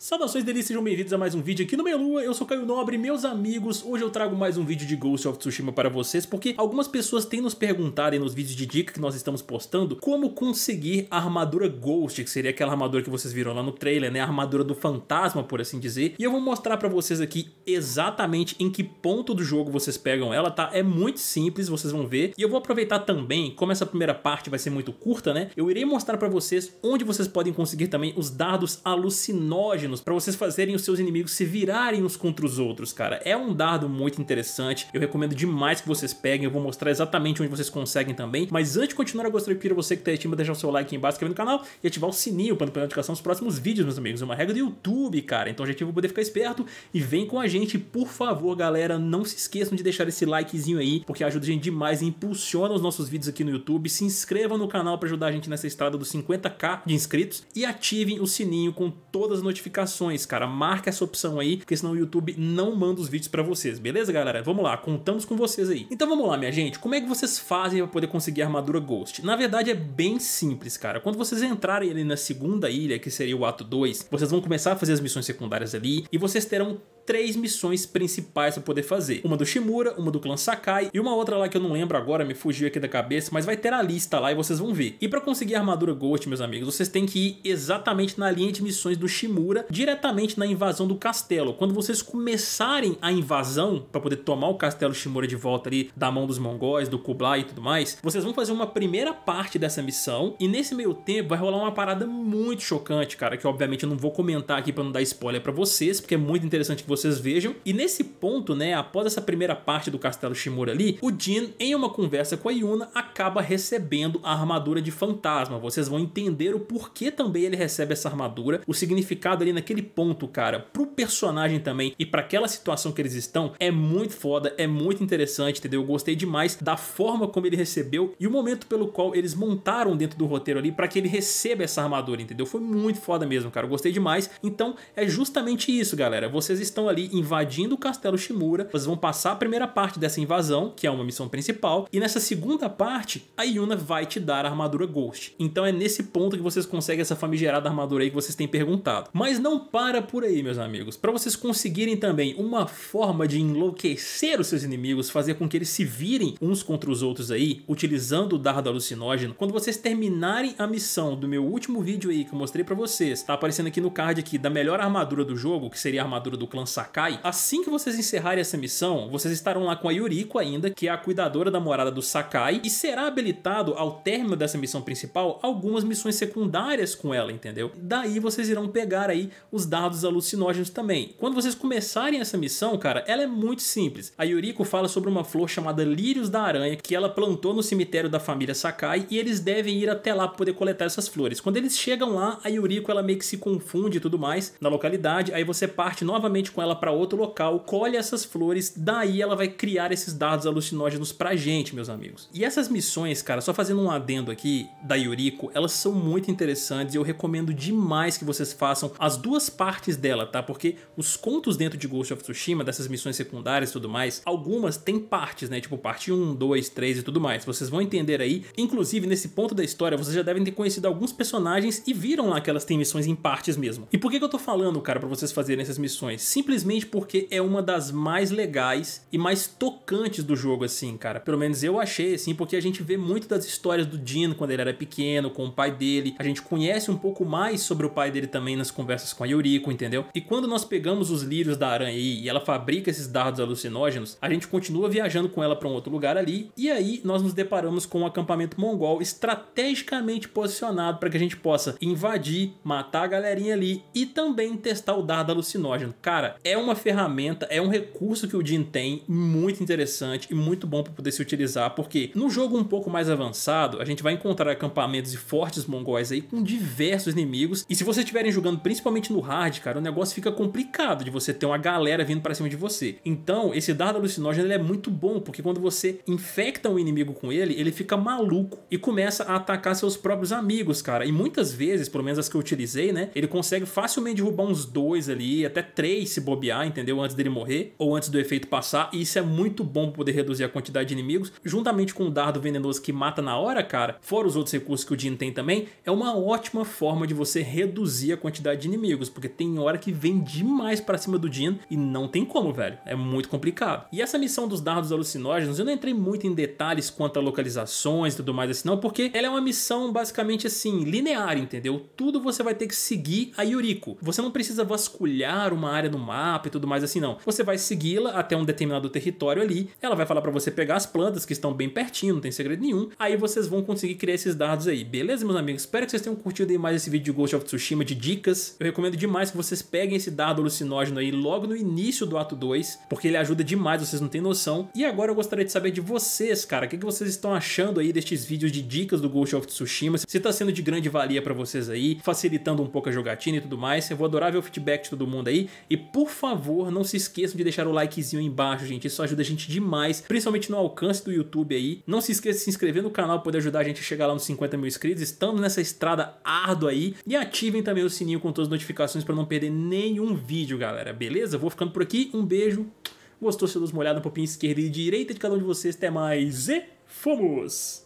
Saudações delícias, sejam bem-vindos a mais um vídeo aqui no Meia Lua, eu sou Caio Nobre, meus amigos, hoje eu trago mais um vídeo de Ghost of Tsushima para vocês, porque algumas pessoas têm nos perguntado nos vídeos de dica que nós estamos postando, como conseguir a armadura Ghost, que seria aquela armadura que vocês viram lá no trailer, né, a armadura do fantasma, por assim dizer, e eu vou mostrar para vocês aqui exatamente em que ponto do jogo vocês pegam ela, tá, é muito simples, vocês vão ver, e eu vou aproveitar também, como essa primeira parte vai ser muito curta, né, eu irei mostrar para vocês onde vocês podem conseguir também os dardos alucinógenos misóginos para vocês fazerem os seus inimigos se virarem uns contra os outros, cara. É um dado muito interessante, eu recomendo demais que vocês peguem, eu vou mostrar exatamente onde vocês conseguem também. Mas antes de continuar, eu gostaria de pedir a você que está estima deixar o seu like aqui embaixo, inscrever no canal e ativar o sininho para não perder notificação dos próximos vídeos, meus amigos. É uma regra do YouTube, cara, então o objetivo é poder ficar esperto e vem com a gente. Por favor, galera, não se esqueçam de deixar esse likezinho aí, porque ajuda a gente demais e impulsiona os nossos vídeos aqui no YouTube. Se inscrevam no canal para ajudar a gente nessa estrada dos 50k de inscritos e ativem o sininho com todas as notificações notificações, cara. Marca essa opção aí, porque senão o YouTube não manda os vídeos para vocês, beleza, galera? Vamos lá, contamos com vocês aí. Então vamos lá, minha gente. Como é que vocês fazem para poder conseguir a armadura Ghost? Na verdade é bem simples, cara. Quando vocês entrarem ali na segunda ilha, que seria o ato 2, vocês vão começar a fazer as missões secundárias ali e vocês terão três missões principais para poder fazer. Uma do Shimura, uma do clã Sakai e uma outra lá que eu não lembro agora, me fugiu aqui da cabeça, mas vai ter a lista lá e vocês vão ver. E para conseguir a armadura Ghost, meus amigos, vocês têm que ir exatamente na linha de missões do Shimura, diretamente na invasão do castelo. Quando vocês começarem a invasão para poder tomar o castelo Shimura de volta ali da mão dos mongóis, do Kublai e tudo mais, vocês vão fazer uma primeira parte dessa missão e nesse meio tempo vai rolar uma parada muito chocante, cara, que obviamente eu não vou comentar aqui para não dar spoiler para vocês, porque é muito interessante que vocês vejam. E nesse ponto, né, após essa primeira parte do Castelo Shimura ali, o Jin, em uma conversa com a Yuna, acaba recebendo a armadura de fantasma. Vocês vão entender o porquê também ele recebe essa armadura, o significado ali naquele ponto, cara, pro personagem também e para aquela situação que eles estão, é muito foda, é muito interessante, entendeu? Eu gostei demais da forma como ele recebeu e o momento pelo qual eles montaram dentro do roteiro ali para que ele receba essa armadura, entendeu? Foi muito foda mesmo, cara. Eu gostei demais. Então, é justamente isso, galera. Vocês estão estão ali invadindo o castelo Shimura. Vocês vão passar a primeira parte dessa invasão, que é uma missão principal, e nessa segunda parte, a Yuna vai te dar a armadura Ghost. Então é nesse ponto que vocês conseguem essa famigerada armadura aí que vocês têm perguntado. Mas não para por aí, meus amigos. Para vocês conseguirem também uma forma de enlouquecer os seus inimigos, fazer com que eles se virem uns contra os outros aí, utilizando o dardo alucinógeno, quando vocês terminarem a missão do meu último vídeo aí que eu mostrei para vocês, tá aparecendo aqui no card aqui da melhor armadura do jogo, que seria a armadura do clã Sakai, assim que vocês encerrarem essa missão, vocês estarão lá com a Yuriko ainda, que é a cuidadora da morada do Sakai, e será habilitado ao término dessa missão principal algumas missões secundárias com ela, entendeu? Daí vocês irão pegar aí os dados alucinógenos também. Quando vocês começarem essa missão, cara, ela é muito simples. A Yuriko fala sobre uma flor chamada Lírios da Aranha que ela plantou no cemitério da família Sakai e eles devem ir até lá para poder coletar essas flores. Quando eles chegam lá, a Yuriko ela meio que se confunde e tudo mais na localidade, aí você parte novamente com ela para outro local, colhe essas flores, daí ela vai criar esses dados alucinógenos pra gente, meus amigos. E essas missões, cara, só fazendo um adendo aqui da Yuriko, elas são muito interessantes e eu recomendo demais que vocês façam as duas partes dela, tá? Porque os contos dentro de Ghost of Tsushima, dessas missões secundárias e tudo mais, algumas têm partes, né? Tipo parte 1, 2, 3 e tudo mais. Vocês vão entender aí. Inclusive, nesse ponto da história, vocês já devem ter conhecido alguns personagens e viram lá que elas têm missões em partes mesmo. E por que, que eu tô falando, cara, para vocês fazerem essas missões? Simples simplesmente porque é uma das mais legais e mais tocantes do jogo, assim, cara. Pelo menos eu achei, assim, porque a gente vê muito das histórias do Dino quando ele era pequeno, com o pai dele. A gente conhece um pouco mais sobre o pai dele também nas conversas com a Yuriko, entendeu? E quando nós pegamos os lírios da aranha aí e ela fabrica esses dardos alucinógenos, a gente continua viajando com ela para um outro lugar ali. E aí nós nos deparamos com um acampamento mongol estrategicamente posicionado para que a gente possa invadir, matar a galerinha ali e também testar o dardo alucinógeno. Cara, é uma ferramenta, é um recurso que o Jin tem muito interessante e muito bom para poder se utilizar, porque no jogo um pouco mais avançado, a gente vai encontrar acampamentos e fortes mongóis aí com diversos inimigos, e se vocês estiverem jogando principalmente no hard, cara, o negócio fica complicado de você ter uma galera vindo para cima de você. Então, esse dardo alucinógeno ele é muito bom, porque quando você infecta um inimigo com ele, ele fica maluco e começa a atacar seus próprios amigos, cara. E muitas vezes, pelo menos as que eu utilizei, né, ele consegue facilmente derrubar uns dois ali, até três se bobear, entendeu? Antes dele morrer ou antes do efeito passar. E isso é muito bom pra poder reduzir a quantidade de inimigos. Juntamente com o dardo venenoso que mata na hora, cara, fora os outros recursos que o Jin tem também, é uma ótima forma de você reduzir a quantidade de inimigos, porque tem hora que vem demais para cima do Jin e não tem como, velho. É muito complicado. E essa missão dos dardos alucinógenos, eu não entrei muito em detalhes quanto a localizações e tudo mais assim, não, porque ela é uma missão basicamente assim, linear, entendeu? Tudo você vai ter que seguir a Yuriko. Você não precisa vasculhar uma área no mapa mapa e tudo mais assim, não. Você vai segui-la até um determinado território ali, ela vai falar para você pegar as plantas que estão bem pertinho, não tem segredo nenhum. Aí vocês vão conseguir criar esses dados aí. Beleza, meus amigos? Espero que vocês tenham curtido aí mais esse vídeo de Ghost of Tsushima de dicas. Eu recomendo demais que vocês peguem esse dado alucinógeno aí logo no início do ato 2, porque ele ajuda demais, vocês não têm noção. E agora eu gostaria de saber de vocês, cara, o que, que vocês estão achando aí destes vídeos de dicas do Ghost of Tsushima, se tá sendo de grande valia para vocês aí, facilitando um pouco a jogatina e tudo mais. Eu vou adorar ver o feedback de todo mundo aí. E por por favor, não se esqueçam de deixar o likezinho aí embaixo, gente. Isso ajuda a gente demais, principalmente no alcance do YouTube aí. Não se esqueça de se inscrever no canal para poder ajudar a gente a chegar lá nos 50 mil inscritos. Estamos nessa estrada árdua aí. E ativem também o sininho com todas as notificações para não perder nenhum vídeo, galera. Beleza? Vou ficando por aqui. Um beijo. Gostou? Se uma olhada um pouquinho esquerda e direita de cada um de vocês. Até mais e fomos!